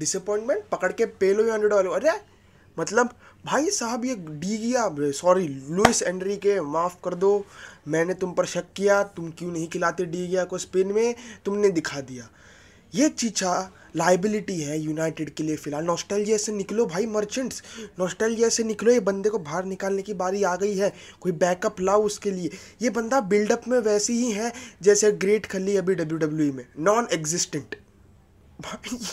Disappointment पकड़ के पे लो हंड्रेड डॉलर अरे मतलब भाई साहब ये डी गया सॉरी लुइस एंड्री के माफ़ कर दो मैंने तुम पर शक किया तुम क्यों नहीं खिलाते डी गया को स्पेन में तुमने दिखा दिया ये चीचा लाइबिलिटी है यूनाइटेड के लिए फिलहाल नॉस्टैल्जिया से निकलो भाई मर्चेंट्स नॉस्टैल्जिया से निकलो ये बंदे को बाहर निकालने की बारी आ गई है कोई बैकअप लाओ उसके लिए ये बंदा बिल्डअप में वैसे ही है जैसे ग्रेट खली अभी डब्ल्यू e में नॉन एग्जिस्टेंट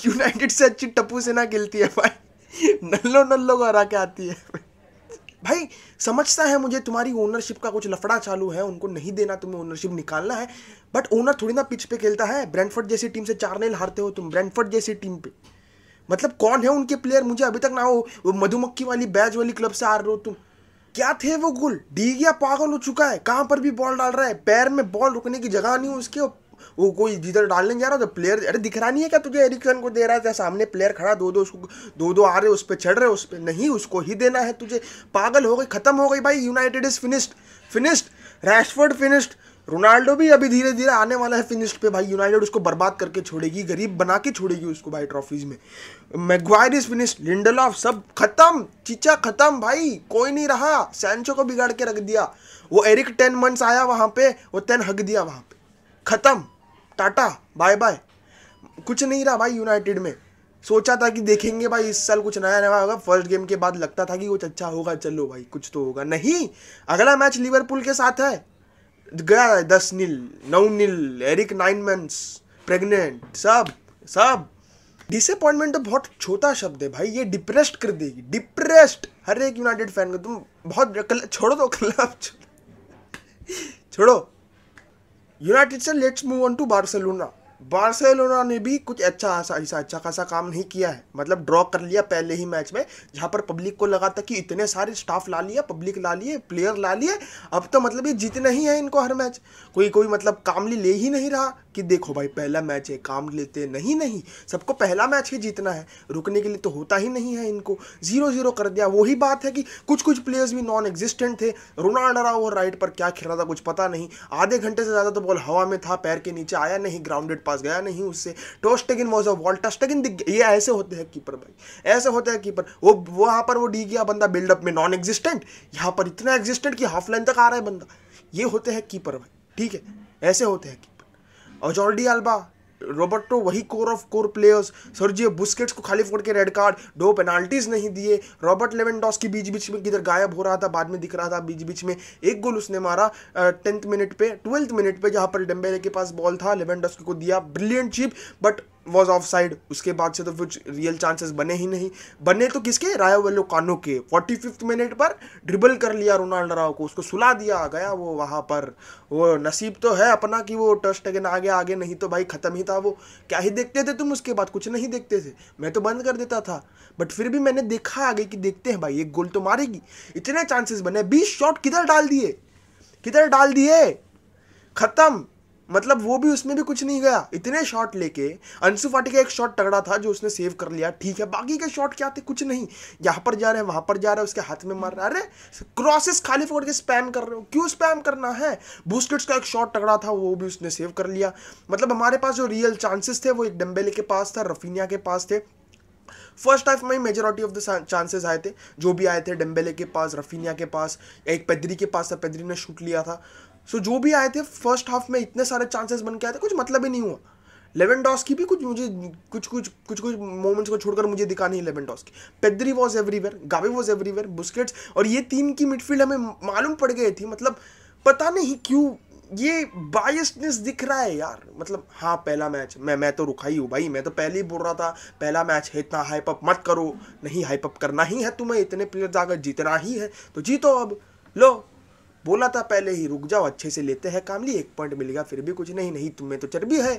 यूनाइटेड से अच्छी टप्पू सेना खेलती है भाई नल्लो नल्लो को हरा के आती है भाई समझता है मुझे तुम्हारी ओनरशिप का कुछ लफड़ा चालू है उनको नहीं देना तुम्हें ओनरशिप निकालना है बट ओनर थोड़ी ना पिच पे खेलता है ब्रैंडफर्ड जैसी टीम से चार नेल हारते हो तुम ब्रैंडफर्ड जैसी टीम पे मतलब कौन है उनके प्लेयर मुझे अभी तक ना हो वो मधुमक्खी वाली बैज वाली क्लब से हार रहे हो तुम क्या थे वो गुल डी गया पागल हो चुका है कहाँ पर भी बॉल डाल रहा है पैर में बॉल रुकने की जगह नहीं हो उसके वो कोई जिधर डालने जा रहा हो तो प्लेयर अरे दिख रहा नहीं है क्या तुझे एरिक्सन को दे रहा है सामने प्लेयर खड़ा दो दो उसको दो दो आ रहे उस पर चढ़ रहे उस पर नहीं उसको ही देना है तुझे पागल हो गई खत्म हो गई भाई United is finished finished Rashford finished Ronaldo भी अभी धीरे धीरे आने वाला है फिनिश पे भाई यूनाइटेड उसको बर्बाद करके छोड़ेगी गरीब बना के छोड़ेगी उसको भाई ट्रॉफीज में मैगवायर इज फिनिश लिंडलॉफ सब खत्म चिचा खत्म भाई कोई नहीं रहा सैंचो को बिगाड़ के रख दिया वो एरिक टेन मंथ्स आया वहाँ पे वो टेन हक दिया वहाँ पे ख़त्म टाटा बाय बाय कुछ नहीं रहा भाई यूनाइटेड में सोचा था कि देखेंगे भाई इस साल कुछ नया नया होगा फर्स्ट गेम के बाद लगता था कि कुछ अच्छा होगा चलो भाई कुछ तो होगा नहीं अगला मैच लिवरपूल के साथ है गया है दस नील नौ nil Erik nine months pregnant सब सब डिसअपॉइंटमेंट तो बहुत छोटा शब्द है भाई ये डिप्रेस्ड कर देगी डिप्रेस्ड हर एक यूनाइटेड फैन को तुम बहुत छोड़ो तो क्लब छोड़ो United said let's move on to Barcelona. Barcelona ने भी कुछ अच्छा ऐसा अच्छा खासा काम नहीं किया है मतलब ड्रॉ कर लिया पहले ही मैच में जहाँ पर पब्लिक को लगा था कि इतने सारे स्टाफ ला लिया पब्लिक ला लिए प्लेयर ला लिए अब तो मतलब ये जीतना ही है इनको हर मैच कोई कोई मतलब कामली ले ही नहीं रहा कि देखो भाई पहला मैच है काम लेते नहीं नहीं सबको पहला मैच ही जीतना है रुकने के लिए तो होता ही नहीं है इनको जीरो जीरो कर दिया वही बात है कि कुछ कुछ प्लेयर्स भी नॉन एग्जिस्टेंट थे रोनाल्ड रहा वो राइट पर क्या खेल रहा था कुछ पता नहीं आधे घंटे से ज़्यादा तो बॉल हवा में था पैर के नीचे आया नहीं ग्राउंडेड पास गया नहीं उससे टोस्टेगिन वॉज अ वॉल टस्टेगिन ये ऐसे होते हैं कीपर भाई ऐसे होते हैं कीपर वो वहाँ पर वो डी गया बंदा बिल्डअप में नॉन एग्जिस्टेंट यहाँ पर इतना एग्जिस्टेंट कि हाफ लाइन तक आ रहा है बंदा ये होते हैं कीपर भाई ठीक है ऐसे होते हैं कीपर और जॉर्डी अल्बा रोबर्टो वही core of core players Sergio Busquets को खाली फोड़ के रेड कार्ड दो पेनाल्टीज नहीं दिए रॉबर्ट लेवेंडॉस की बीच बीच में किधर गायब हो रहा था बाद में दिख रहा था बीच बीच में एक गोल उसने मारा टेंथ मिनट पे ट्वेल्थ मिनट पे जहां पर डेम्बेले के पास बॉल था लेवेंडॉस्की को दिया brilliant chip but was offside उसके बाद से तो कुछ रियल चांसेस बने ही नहीं बने तो किसके रायो वेलो कानो के फोर्टी फिफ्थ मिनट पर ड्रिबल कर लिया रोनाल्ड राव को उसको सुला दिया गया वो वहाँ पर वो नसीब तो है अपना कि वो टस्ट अगेन आगे आगे नहीं तो भाई ख़त्म ही था वो क्या ही देखते थे तुम उसके बाद कुछ नहीं देखते थे मैं तो बंद कर देता था बट फिर भी मैंने देखा आगे कि देखते हैं भाई एक गोल तो मारेगी इतने चांसेस बने बीस शॉट किधर डाल दिए किधर डाल दिए ख़त्म मतलब वो भी उसमें भी कुछ नहीं गया इतने शॉट लेके अंशु फाटी का एक शॉट तगड़ा था जो उसने सेव कर लिया ठीक है बाकी के शॉट क्या थे कुछ नहीं यहाँ पर जा रहे हैं वहाँ पर जा रहे हैं उसके हाथ में मार रहा है अरे क्रॉसेस खाली फोड़ के स्पैम कर रहे हो क्यों स्पैम करना है बूस्टेड्स का एक शॉट तगड़ा था वो भी उसने सेव कर लिया मतलब हमारे पास जो रियल चांसेस थे वो एक डम्बेले के पास था रफीनिया के पास थे फर्स्ट हाफ में मेजोरिटी ऑफ द चांसेस आए थे जो भी आए थे डम्बेले के पास रफीनिया के पास एक पैदरी के पास था पैदरी ने शूट लिया था सो so, जो भी आए थे फर्स्ट हाफ में इतने सारे चांसेस बन के आए थे कुछ मतलब ही नहीं हुआ लेवन डॉस की भी कुछ मुझे कुछ कुछ कुछ कुछ मोमेंट्स को छोड़कर मुझे दिखा नहीं Lewandowski Pedri was everywhere Gavi was everywhere Busquets और ये तीन की मिडफील्ड हमें मालूम पड़ गई थी मतलब पता नहीं क्यों ये बायसनेस दिख रहा है यार मतलब हाँ पहला मैच मैं मैं तो रुखा ही हूँ भाई मैं तो पहले ही बोल रहा था पहला मैच है इतना हाइप अप मत करो नहीं हाइप अप करना ही है तुम्हें इतने प्लेयर जाकर जीतना ही है तो जीतो अब लो बोला था पहले ही रुक जाओ अच्छे से लेते हैं काम ली एक पॉइंट मिलेगा फिर भी कुछ नहीं नहीं तुम्हें तो चर्बी है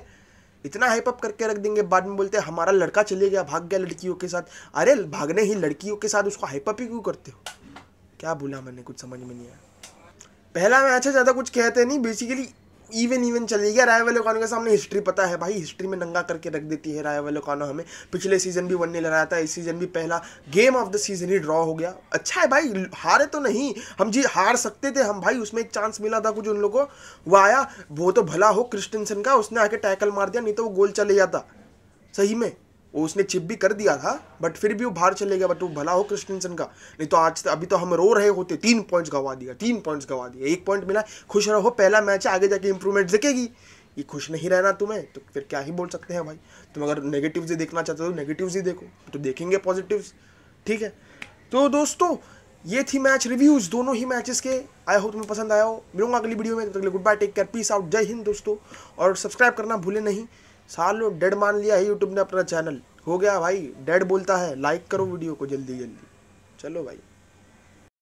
इतना हाइपअप करके रख देंगे बाद में बोलते हैं हमारा लड़का चले गया भाग गया लड़कियों के साथ अरे भागने ही लड़कियों के साथ उसको हाइपअप ही क्यों करते हो क्या बोला मैंने कुछ समझ में नहीं आया पहला मैच अच्छा, है ज़्यादा कुछ कहते नहीं बेसिकली इवन इवन चली गया राय वाले कानों के सामने हिस्ट्री पता है भाई हिस्ट्री में नंगा करके रख देती है राय वाले कानों हमें पिछले सीजन भी वन ने लड़ाया था इस सीजन भी पहला गेम ऑफ द सीजन ही ड्रॉ हो गया अच्छा है भाई हारे तो नहीं हम जी हार सकते थे हम भाई उसमें एक चांस मिला था कुछ उन लोगों को वो आया वो तो भला हो क्रिस्टनसन का उसने आके टैकल मार दिया नहीं तो वो गोल चले जाता सही में वो उसने चिप भी कर दिया था बट फिर भी वो बाहर चले गया बट वो भला हो क्रिस्टनसन का नहीं तो आज अभी तो हम रो रहे होते तीन पॉइंट्स गवा दिया तीन पॉइंट्स गवा दिया एक पॉइंट मिला खुश रहो पहला मैच है आगे जाके इंप्रूवमेंट दिखेगी ये खुश नहीं रहना तुम्हें तो फिर क्या ही बोल सकते हैं भाई तुम अगर नेगेटिव ही देखना चाहते हो नेगेटिव तो ही देखो तो देखेंगे पॉजिटिव ठीक है तो दोस्तों ये थी मैच रिव्यूज दोनों ही मैचेस के आई होप तुम्हें पसंद आया हो मिलूंगा अगली वीडियो में तब तक goodbye take care peace out Jai Hind दोस्तों और सब्सक्राइब करना भूले नहीं सालों डेड मान लिया है यूट्यूब ने अपना चैनल हो गया भाई डेड बोलता है लाइक करो वीडियो को जल्दी जल्दी चलो भाई